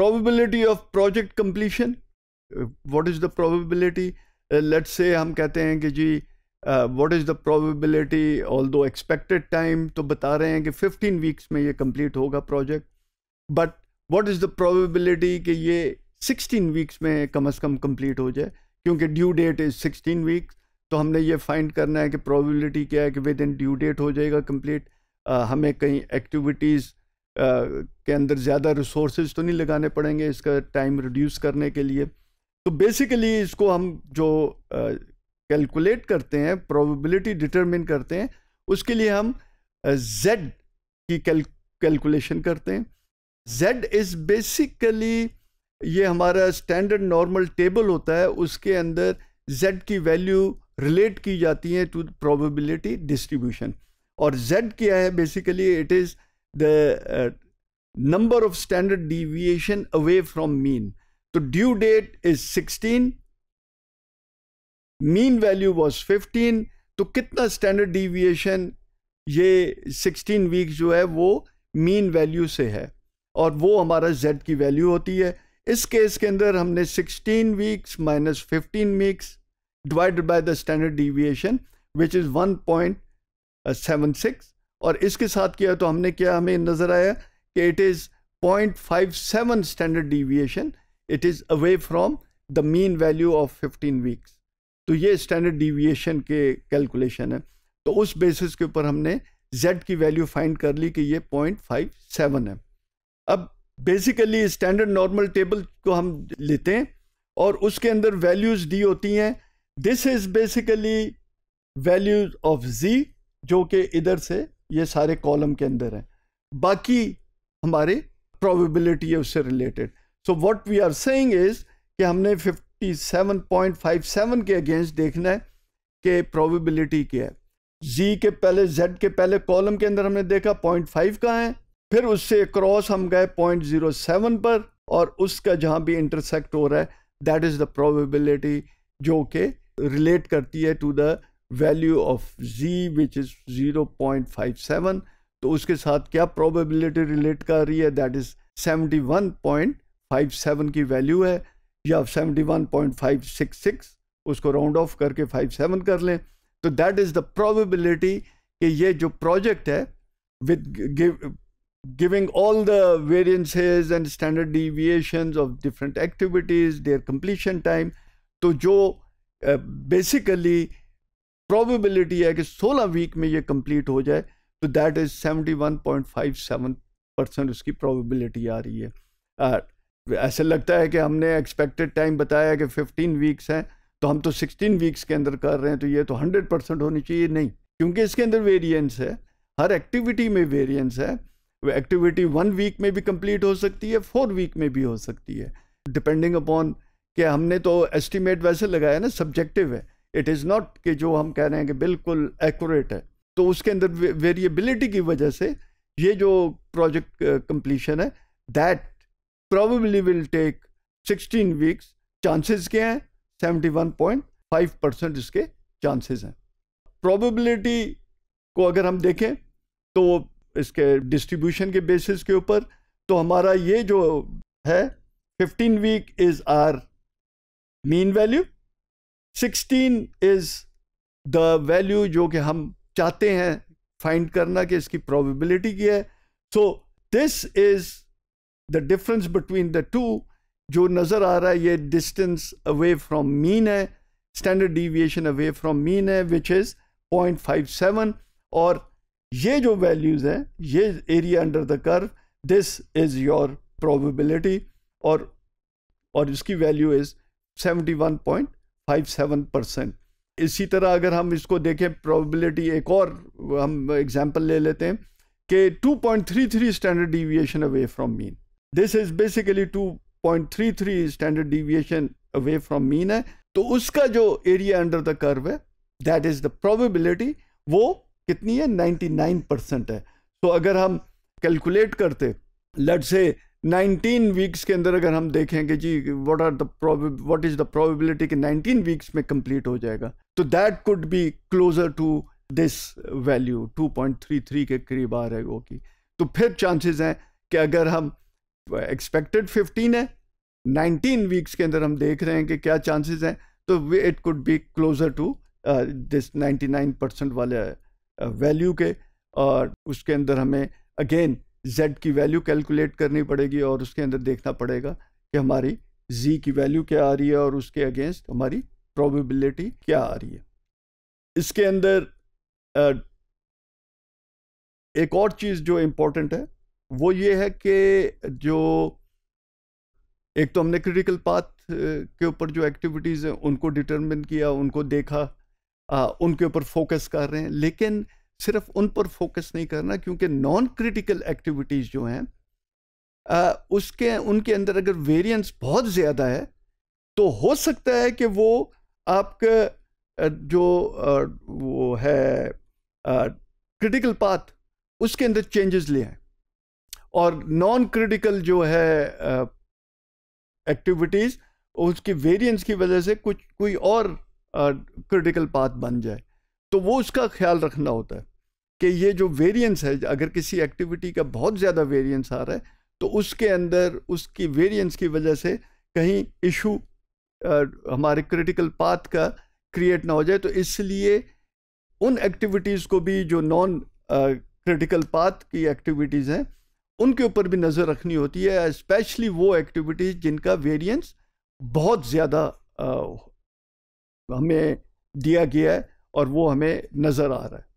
Probability of project completion what is the probability let say हम कहते हैं कि जी what is the probability although expected time तो बता रहे हैं कि 15 वीक्स में ये कम्प्लीट होगा project but what is the probability कि ये 16 वीक्स में कम अज़ कम कम्प्लीट हो जाए क्योंकि due date is sixteen weeks तो हमने ये फाइंड करना है कि प्रोबेबिलिटी क्या है कि विद इन ड्यू डेट हो जाएगा कम्प्लीट uh, हमें कहीं एक्टिविटीज़ के अंदर ज़्यादा रिसोर्स तो नहीं लगाने पड़ेंगे इसका टाइम रिड्यूस करने के लिए तो बेसिकली इसको हम जो कैलकुलेट करते हैं प्रोबेबिलिटी डिटरमिन करते हैं उसके लिए हम जेड की कैलकुलेशन करते हैं जेड इज़ बेसिकली ये हमारा स्टैंडर्ड नॉर्मल टेबल होता है उसके अंदर जेड की वैल्यू रिलेट की जाती है टू प्रोबेबिलिटी डिस्ट्रीब्यूशन और जेड क्या है basically it is the uh, number of standard deviation away from mean. So due date is 16, mean value was 15, तो कितना स्टैंडर्ड डिविएशन ये 16 वीक जो है वो मीन वैल्यू से है और वो हमारा z की वैल्यू होती है इस केस के अंदर हमने 16 weeks minus fifteen weeks divided by the standard deviation which is 1.76 और इसके साथ किया तो हमने क्या हमें नज़र आया कि it is 0.57 standard deviation it is away from the mean value of 15 weeks तो ये स्टैंडर्ड डिविएशन के कैलकुलेशन है तो उस बेसिस के ऊपर हमने z की वैल्यू फाइंड कर ली कि ये 0.57 है अब बेसिकली स्टैंडर्ड नॉर्मल टेबल को हम लेते हैं और उसके अंदर वैल्यूज़ डी होती हैं this is basically values of Z जो कि इधर से ये सारे कॉलम के अंदर हैं बाकी हमारे प्रोबेबिलिटी है उससे related so what we are saying is कि हमने 57.57 के अगेंस्ट देखना है कि प्रोबेबिलिटी क्या है जी के पहले जेड के पहले कॉलम के अंदर हमने देखा पॉइंट फाइव का है फिर उससे क्रॉस हम गए पॉइंट जीरो सेवन पर और उसका जहाँ भी इंटरसेक्ट हो रहा है दैट इज़ द प्रोबेबिलिटी जो के रिलेट करती है to the value of Z which is zero point five seven तो उसके साथ क्या प्रोबेबिलिटी रिलेट कर रही है that is seventy one point five seven की वैल्यू है या seventy one point five six six उसको राउंड ऑफ करके फाइव सेवन कर लें तो दैट इज़ द प्रोबेबिलिटी कि ये जो प्रोजेक्ट है with giving all the variances and standard deviation of different activities their completion time तो जो बेसिकली uh, प्रोबेबिलिटी है कि 16 वीक में ये कंप्लीट हो जाए तो दैट इज़ 71.57 परसेंट उसकी प्रोबेबिलिटी आ रही है ऐसे लगता है कि हमने एक्सपेक्टेड टाइम बताया कि 15 वीक्स हैं तो हम तो 16 वीक्स के अंदर कर रहे हैं तो ये तो 100 परसेंट होनी चाहिए नहीं क्योंकि इसके अंदर वेरियंस है हर एक्टिविटी में वेरियंस है एक्टिविटी वन वीक में भी कंप्लीट हो सकती है फोर वीक में भी हो सकती है डिपेंडिंग अपॉन कि हमने तो एस्टिमेट वैसे लगाया ना सब्जेक्टिव है इट इज़ नॉट कि जो हम कह रहे हैं कि बिल्कुल एक्यूरेट है तो उसके अंदर वेरिएबिलिटी की वजह से ये जो प्रोजेक्ट कंप्लीशन है that probably will take 16 weeks chances के हैं 71.5 परसेंट इसके चांसेस हैं प्रोबेबिलिटी को अगर हम देखें तो इसके डिस्ट्रीब्यूशन के बेसिस के ऊपर तो हमारा ये जो है 15 week is our mean value sixteen is the value जो कि हम चाहते हैं फाइंड करना कि इसकी प्रोबेबिलिटी की है so this is the difference between the two जो नज़र आ रहा है ये डिस्टेंस अवे फ्रॉम मीन है standard deviation away from mean है which is point five seven और ये जो वैल्यूज़ हैं ये area under the curve this is your probability और और इसकी value is seventy one point five seven percent इसी तरह अगर हम इसको देखें प्रोबेबिलिटी एक और हम एग्जांपल ले लेते हैं कि 2.33 standard deviation away from mean this is basically 2.33 standard deviation away from mean है तो उसका जो एरिया अंडर द कर्व है दैट इज द प्रोबेबिलिटी वो कितनी है 99 परसेंट है तो so अगर हम कैलकुलेट करते लट से नाइनटीन वीक्स के अंदर अगर हम देखें कि जी what are the what is the probability कि नाइनटीन वीक्स में कंप्लीट हो जाएगा तो that could be closer to this value 2.33 के करीब आ रहे होगी तो फिर चांसेस हैं कि अगर हम एक्सपेक्टेड 15 है 19 वीक्स के अंदर हम देख रहे हैं कि क्या चांसेस हैं तो it could be closer to this 99 percent वाले वैल्यू uh, के और उसके अंदर हमें अगेन z की वैल्यू कैलकुलेट करनी पड़ेगी और उसके अंदर देखना पड़ेगा कि हमारी z की वैल्यू क्या आ रही है और उसके अगेंस्ट हमारी प्रोबेबिलिटी क्या आ रही है इसके अंदर एक और चीज़ जो इम्पोर्टेंट है वो ये है कि जो एक तो हमने क्रिटिकल पाथ के ऊपर जो एक्टिविटीज़ हैं उनको डिटरमिन किया उनको देखा आ, उनके ऊपर फोकस कर रहे हैं लेकिन सिर्फ उन पर फोकस नहीं करना क्योंकि नॉन क्रिटिकल एक्टिविटीज़ जो हैं उसके उनके अंदर अगर वेरिएंस बहुत ज़्यादा है तो हो सकता है कि वो आपके जो वो है क्रिटिकल पाथ उसके अंदर चेंजेस ले आए और नॉन क्रिटिकल जो है एक्टिविटीज़ उसकी वेरिएंस की वजह से कुछ कोई और क्रिटिकल पाथ बन जाए तो वो उसका ख्याल रखना होता है कि ये जो वेरिएंस है अगर किसी एक्टिविटी का बहुत ज़्यादा वेरिएंस आ रहा है तो उसके अंदर उसकी वेरिएंस की वजह से कहीं इशू हमारे क्रिटिकल पाथ का क्रिएट ना हो जाए तो इसलिए उन एक्टिविटीज़ को भी जो नॉन क्रिटिकल पाथ की एक्टिविटीज़ हैं उनके ऊपर भी नज़र रखनी होती है स्पेशली वो एक्टिविटीज़ जिनका वेरियंस बहुत ज़्यादा हमें दिया गया है और वो हमें नज़र आ रहा है